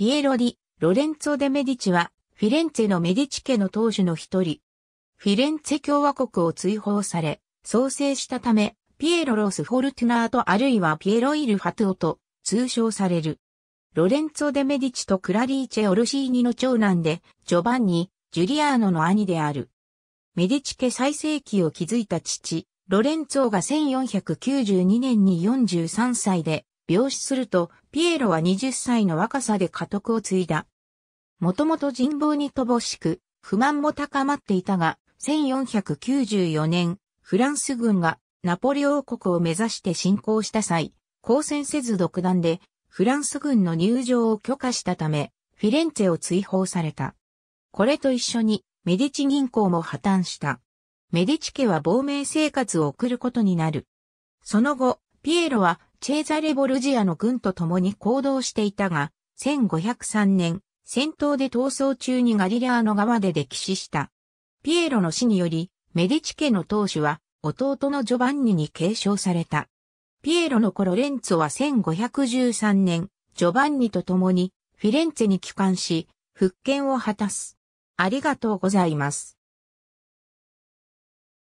ピエロリ、ロレンツォ・デ・メディチは、フィレンツェのメディチ家の当主の一人。フィレンツェ共和国を追放され、創生したため、ピエロロス・フォルテュナートあるいはピエロ・イル・ファトゥオと通称される。ロレンツォ・デ・メディチとクラリーチェ・オルシーニの長男で、ジョバンニ、ジュリアーノの兄である。メディチ家最盛期を築いた父、ロレンツォが1492年に43歳で病死すると、ピエロは20歳の若さで家督を継いだ。もともと人望に乏しく、不満も高まっていたが、1494年、フランス軍がナポレオ国を目指して侵攻した際、抗戦せず独断で、フランス軍の入場を許可したため、フィレンツェを追放された。これと一緒に、メディチ銀行も破綻した。メディチ家は亡命生活を送ることになる。その後、ピエロはチェーザレ・ボルジアの軍と共に行動していたが、1503年、戦闘で逃走中にガリラーの側で溺死した。ピエロの死により、メディチ家の当主は、弟のジョバンニに継承された。ピエロの頃レンツォは1513年、ジョバンニと共に、フィレンツェに帰還し、復権を果たす。ありがとうございます。